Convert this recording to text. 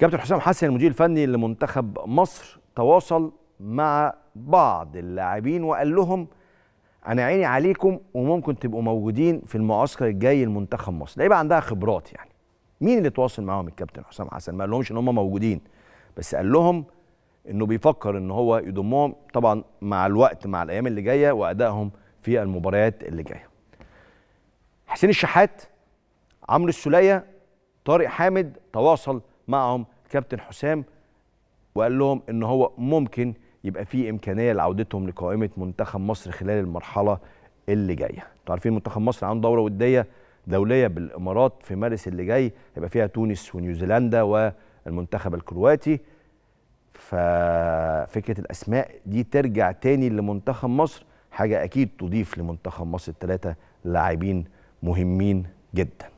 كابتن حسام حسن المدير الفني لمنتخب مصر تواصل مع بعض اللاعبين وقال لهم انا عيني عليكم وممكن تبقوا موجودين في المعسكر الجاي لمنتخب مصر لعيبه عندها خبرات يعني مين اللي تواصل معاهم الكابتن حسام حسن ما قالهمش ان هم موجودين بس قال لهم انه بيفكر ان هو يضمهم طبعا مع الوقت مع الايام اللي جايه وادائهم في المباريات اللي جايه حسين الشحات عمرو السوليه طارق حامد تواصل معهم كابتن حسام وقال لهم ان هو ممكن يبقى في امكانيه لعودتهم لقائمه منتخب مصر خلال المرحله اللي جايه انتوا عارفين منتخب مصر عنده دوره وديه دوليه بالامارات في مارس اللي جاي هيبقى فيها تونس ونيوزيلندا والمنتخب الكرواتي ففكره الاسماء دي ترجع تاني لمنتخب مصر حاجه اكيد تضيف لمنتخب مصر الثلاثه لاعبين مهمين جدا